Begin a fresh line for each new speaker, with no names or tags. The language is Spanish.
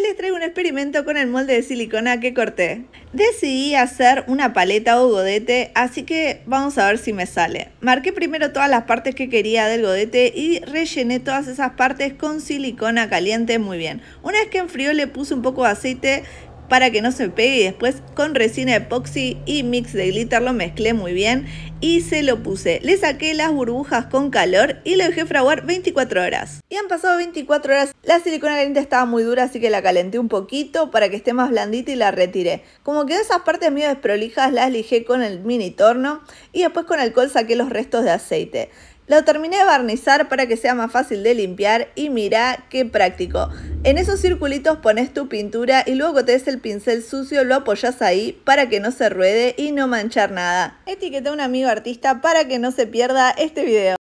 les traigo un experimento con el molde de silicona que corté. Decidí hacer una paleta o godete, así que vamos a ver si me sale. Marqué primero todas las partes que quería del godete y rellené todas esas partes con silicona caliente muy bien. Una vez que enfrió le puse un poco de aceite para que no se pegue y después con resina epoxi y mix de glitter lo mezclé muy bien y se lo puse. Le saqué las burbujas con calor y lo dejé fraguar 24 horas. Y han pasado 24 horas, la silicona caliente estaba muy dura así que la calenté un poquito para que esté más blandita y la retiré. Como quedó esas partes medio desprolijas las lijé con el mini torno y después con alcohol saqué los restos de aceite. Lo terminé de barnizar para que sea más fácil de limpiar y mirá qué práctico. En esos circulitos pones tu pintura y luego te des el pincel sucio, lo apoyas ahí para que no se ruede y no manchar nada. Etiqueta a un amigo artista para que no se pierda este video.